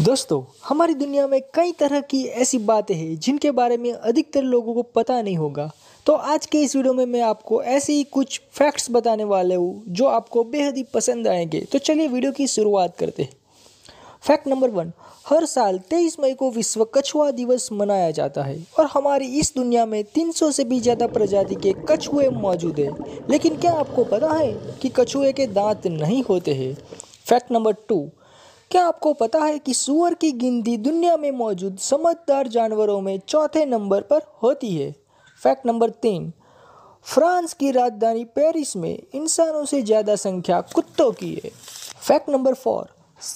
दोस्तों हमारी दुनिया में कई तरह की ऐसी बातें हैं जिनके बारे में अधिकतर लोगों को पता नहीं होगा तो आज के इस वीडियो में मैं आपको ऐसे ही कुछ फैक्ट्स बताने वाले हूँ जो आपको बेहद ही पसंद आएंगे तो चलिए वीडियो की शुरुआत करते हैं फैक्ट नंबर वन हर साल 23 मई को विश्व कछुआ दिवस मनाया जाता है और हमारी इस दुनिया में 300 से भी ज़्यादा प्रजाति के कछुए मौजूद हैं लेकिन क्या आपको पता है कि कछुए के दांत नहीं होते हैं फैक्ट नंबर टू क्या आपको पता है कि सुअर की गिनती दुनिया में मौजूद समझदार जानवरों में चौथे नंबर पर होती है फैक्ट नंबर तीन फ्रांस की राजधानी पेरिस में इंसानों से ज़्यादा संख्या कुत्तों की है फैक्ट नंबर फोर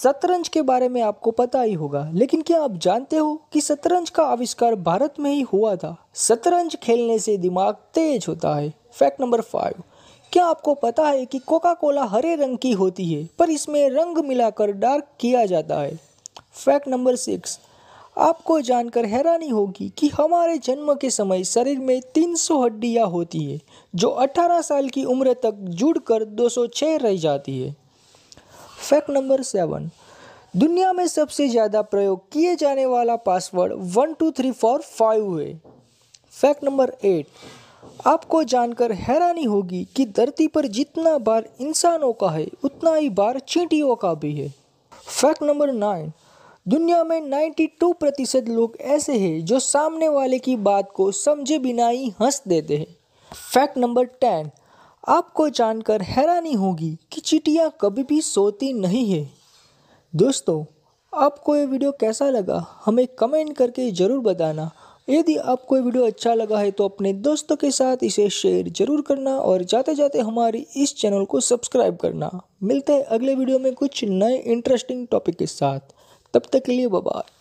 शतरंज के बारे में आपको पता ही होगा लेकिन क्या आप जानते हो कि शतरंज का आविष्कार भारत में ही हुआ था शतरंज खेलने से दिमाग तेज होता है फैक्ट नंबर फाइव क्या आपको पता है कि कोका कोला हरे रंग की होती है पर इसमें रंग मिलाकर डार्क किया जाता है फैक्ट नंबर सिक्स आपको जानकर हैरानी होगी कि हमारे जन्म के समय शरीर में 300 हड्डियाँ होती है जो 18 साल की उम्र तक जुड़कर 206 रह जाती है फैक्ट नंबर सेवन दुनिया में सबसे ज़्यादा प्रयोग किए जाने वाला password one two three four five है फैक्ट नंबर एट आपको जानकर हैरानी होगी कि धरती पर जितना बार इंसानों का है उतना ही बार चींटियों का भी है फैक्ट नंबर नाइन दुनिया में 92 प्रतिशत लोग ऐसे हैं जो सामने वाले की बात को समझे बिना ही हंस देते हैं फैक्ट नंबर टेन आपको जानकर हैरानी होगी कि चिटियाँ कभी भी सोती नहीं है दोस्तों आपको ये वीडियो कैसा लगा हमें कमेंट करके ज़रूर बताना यदि आपको वीडियो अच्छा लगा है तो अपने दोस्तों के साथ इसे शेयर जरूर करना और जाते जाते हमारी इस चैनल को सब्सक्राइब करना मिलते हैं अगले वीडियो में कुछ नए इंटरेस्टिंग टॉपिक के साथ तब तक के लिए बाय